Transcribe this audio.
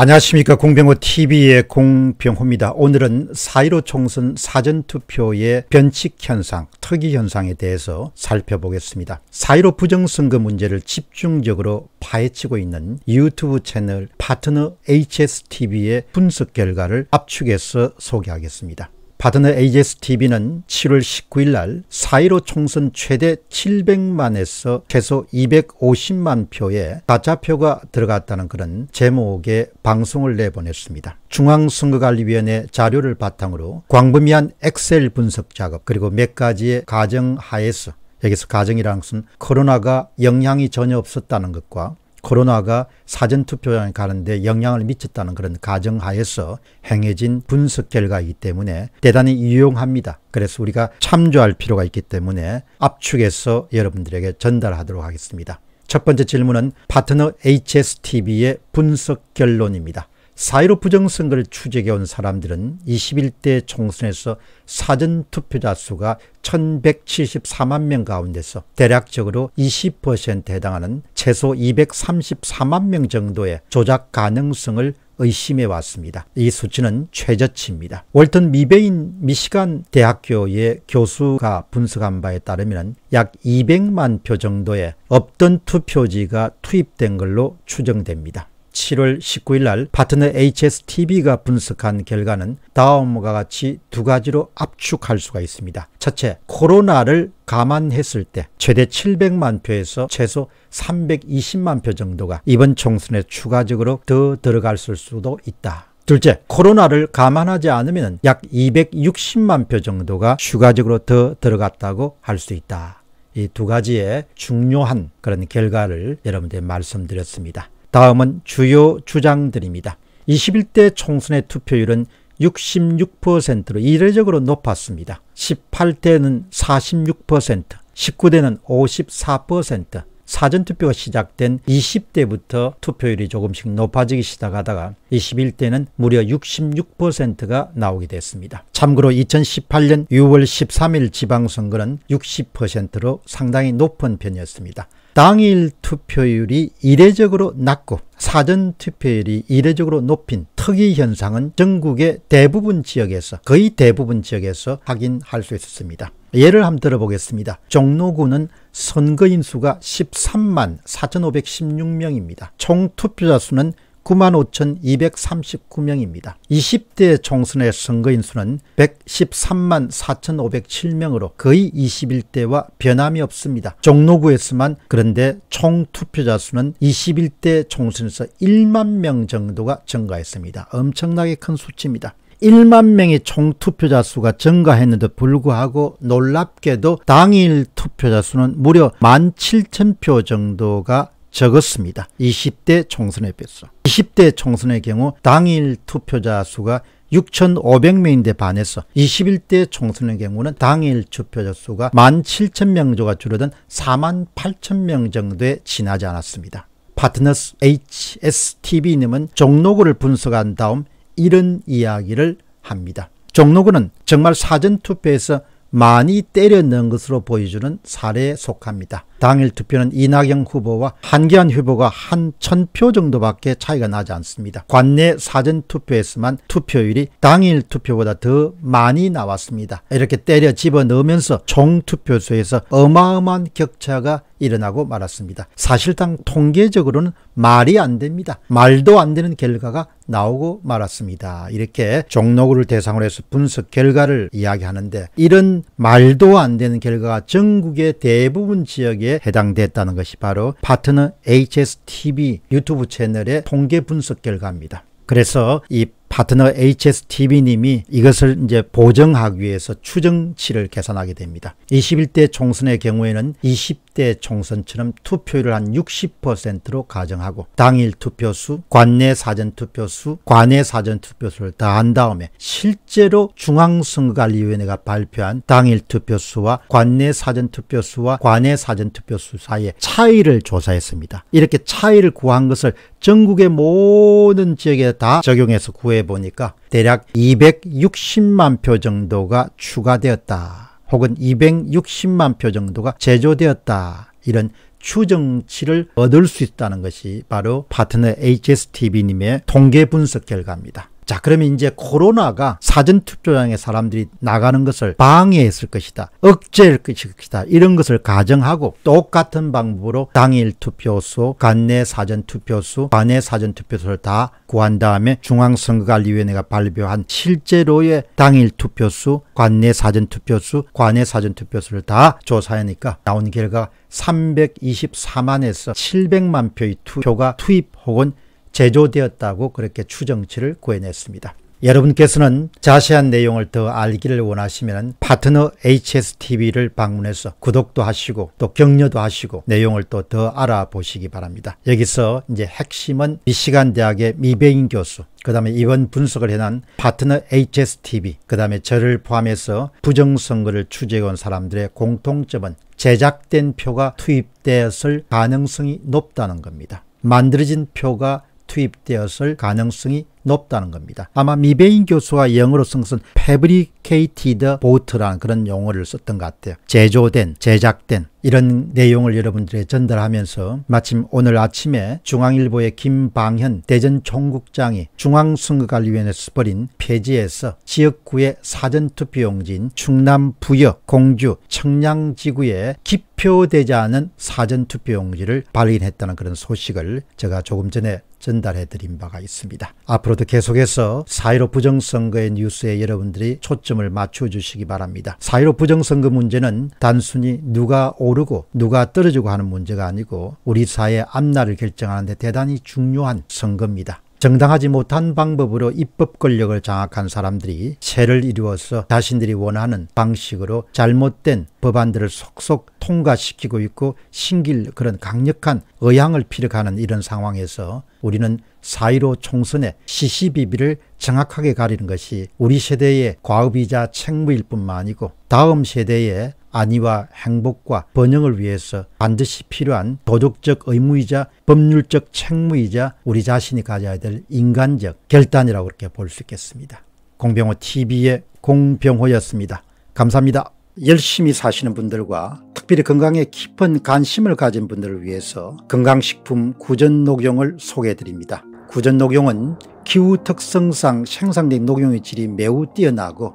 안녕하십니까 공병호TV의 공병호입니다. 오늘은 4.15 총선 사전투표의 변칙현상, 특이현상에 대해서 살펴보겠습니다. 4.15 부정선거 문제를 집중적으로 파헤치고 있는 유튜브 채널 파트너 HSTV의 분석 결과를 압축해서 소개하겠습니다. 바드너 ASTV는 j 7월 19일 날4.15 총선 최대 700만에서 최소 250만 표의 다자표가 들어갔다는 그런 제목의 방송을 내보냈습니다. 중앙선거관리위원회 자료를 바탕으로 광범위한 엑셀 분석 작업 그리고 몇 가지의 가정 하에서 여기서 가정이라는 것은 코로나가 영향이 전혀 없었다는 것과 코로나가 사전투표에 가는데 영향을 미쳤다는 그런 가정하에서 행해진 분석 결과이기 때문에 대단히 유용합니다. 그래서 우리가 참조할 필요가 있기 때문에 압축해서 여러분들에게 전달하도록 하겠습니다. 첫 번째 질문은 파트너 HSTV의 분석 결론입니다. 사이로 부정선거를 추적해온 사람들은 21대 총선에서 사전투표자 수가 1174만 명 가운데서 대략적으로 20%에 해당하는 최소 234만 명 정도의 조작 가능성을 의심해 왔습니다. 이 수치는 최저치입니다. 월턴 미베인 미시간 대학교의 교수가 분석한 바에 따르면 약 200만 표 정도의 없던 투표지가 투입된 걸로 추정됩니다. 7월 19일 날 파트너 HSTV가 분석한 결과는 다음과 같이 두 가지로 압축할 수가 있습니다. 첫째, 코로나를 감안했을 때 최대 700만 표에서 최소 320만 표 정도가 이번 총선에 추가적으로 더 들어갈 수도 있다. 둘째, 코로나를 감안하지 않으면 약 260만 표 정도가 추가적으로 더 들어갔다고 할 수 있다. 이 두 가지의 중요한 그런 결과를 여러분들 말씀드렸습니다. 다음은 주요 주장들입니다. 21대 총선의 투표율은 66%로 이례적으로 높았습니다. 18대는 46%, 19대는 54%, 사전투표가 시작된 20대부터 투표율이 조금씩 높아지기 시작하다가 21대는 무려 66%가 나오게 됐습니다. 참고로 2018년 6월 13일 지방선거는 60%로 상당히 높은 편이었습니다. 당일 투표율이 이례적으로 낮고 사전 투표율이 이례적으로 높인 특이 현상은 전국의 대부분 지역에서 거의 대부분 지역에서 확인할 수 있었습니다. 예를 한번 들어보겠습니다. 종로구는 선거인 수가 13만 4,516명입니다. 총 투표자 수는 95,239명입니다. 20대 총선의 선거인 수는 113만 4,507명으로 거의 21대와 변함이 없습니다. 종로구에서만 그런데 총 투표자 수는 21대 총선에서 1만 명 정도가 증가했습니다. 엄청나게 큰 수치입니다. 1만 명의 총 투표자 수가 증가했는데 불구하고 놀랍게도 당일 투표자 수는 무려 17,000표 정도가 적었습니다. 20대 총선에 비해서. 20대 총선의 경우 당일 투표자 수가 6,500명인데 반해서 21대 총선의 경우는 당일 투표자 수가 17,000명 조가 줄어든 48,000명 정도에 지나지 않았습니다. 파트너스 HSTV님은 종로구를 분석한 다음 이런 이야기를 합니다. 종로구는 정말 사전투표에서 많이 때려 넣은 것으로 보여주는 사례에 속합니다. 당일 투표는 이낙연 후보와 한기환 후보가 한 천 표 정도밖에 차이가 나지 않습니다. 관내 사전 투표에서만 투표율이 당일 투표보다 더 많이 나왔습니다. 이렇게 때려 집어넣으면서 총투표소에서 어마어마한 격차가 일어나고 말았습니다. 사실상 통계적으로는 말이 안 됩니다. 말도 안 되는 결과가 나오고 말았습니다. 이렇게 종로구를 대상으로 해서 분석 결과를 이야기하는데 이런 말도 안 되는 결과가 전국의 대부분 지역에 분석에 해당됐다는 것이 바로 파트너 HSTV 유튜브 채널의 통계 분석 결과입니다. 그래서 이 파트너 HSTV님이 이것을 이제 보정하기 위해서 추정치를 계산하게 됩니다. 21대 총선의 경우에는 20대 총선처럼 투표율을 한 60%로 가정하고 당일 투표수, 관내 사전투표수, 관내 사전투표수를 다 한 다음에 실제로 중앙선거관리위원회가 발표한 당일 투표수와 관내 사전투표수와 관내 사전투표수 사이의 차이를 조사했습니다. 이렇게 차이를 구한 것을 전국의 모든 지역에 다 적용해서 구해보니까 대략 260만 표 정도가 추가되었다. 혹은 260만 표 정도가 제조되었다. 이런 추정치를 얻을 수 있다는 것이 바로 파트너 HSTV님의 통계 분석 결과입니다. 자, 그러면 이제 코로나가 사전투표장에 사람들이 나가는 것을 방해했을 것이다. 억제할 것이다. 이런 것을 가정하고 똑같은 방법으로 당일 투표수, 관내 사전투표수, 관내 사전투표수를 다 구한 다음에 중앙선거관리위원회가 발표한 실제로의 당일 투표수, 관내 사전투표수, 관내 사전투표수를 다 조사하니까 나온 결과 324만에서 700만 표의 투표가 투입 혹은 제조되었다고 그렇게 추정치를 구해냈습니다. 여러분께서는 자세한 내용을 더 알기를 원하시면 파트너 HSTV를 방문해서 구독도 하시고 또 격려도 하시고 내용을 또 더 알아보시기 바랍니다. 여기서 이제 핵심은 미시간 대학의 미베인 교수 그 다음에 이번 분석을 해난 파트너 HSTV 그 다음에 저를 포함해서 부정선거를 취재해온 사람들의 공통점은 제작된 표가 투입되었을 가능성이 높다는 겁니다. 만들어진 표가 투입되었을 가능성이 높다는 겁니다. 아마 미베인 교수와 영어로 쓴 것은 fabricated boat라는 그런 용어를 썼던 것 같아요. 제조된, 제작된 이런 내용을 여러분들에게 전달하면서 마침 오늘 아침에 중앙일보의 김방현 대전 총국장이 중앙선거관리위원회에서 벌인 폐지에서 지역구의 사전투표용지인 충남 부여, 공주, 청량지구에 기표되지 않은 사전투표용지를 발견했다는 그런 소식을 제가 조금 전에 전달해 드린 바가 있습니다. 앞으로 앞으로도 계속해서 사1로 부정선거의 뉴스에 여러분들이 초점을 맞춰주시기 바랍니다. 사1로 부정선거 문제는 단순히 누가 오르고 누가 떨어지고 하는 문제가 아니고 우리 사회 앞날을 결정하는 데 대단히 중요한 선거입니다. 정당하지 못한 방법으로 입법 권력을 장악한 사람들이 세를 이루어서 자신들이 원하는 방식으로 잘못된 법안들을 속속 통과시키고 있고 신길 그런 강력한 의향을 피력하는 이런 상황에서 우리는 사이로 총선의 시시비비를 정확하게 가리는 것이 우리 세대의 과업이자 책무일 뿐만 아니고 다음 세대의 안위와 행복과 번영을 위해서 반드시 필요한 도덕적 의무이자 법률적 책무이자 우리 자신이 가져야 될 인간적 결단이라고 그렇게 볼 수 있겠습니다. 공병호TV의 공병호였습니다. 감사합니다. 열심히 사시는 분들과 특별히 건강에 깊은 관심을 가진 분들을 위해서 건강식품 구전 녹용을 소개해 드립니다. 구전 녹용은 기후 특성상 생산된 녹용의 질이 매우 뛰어나고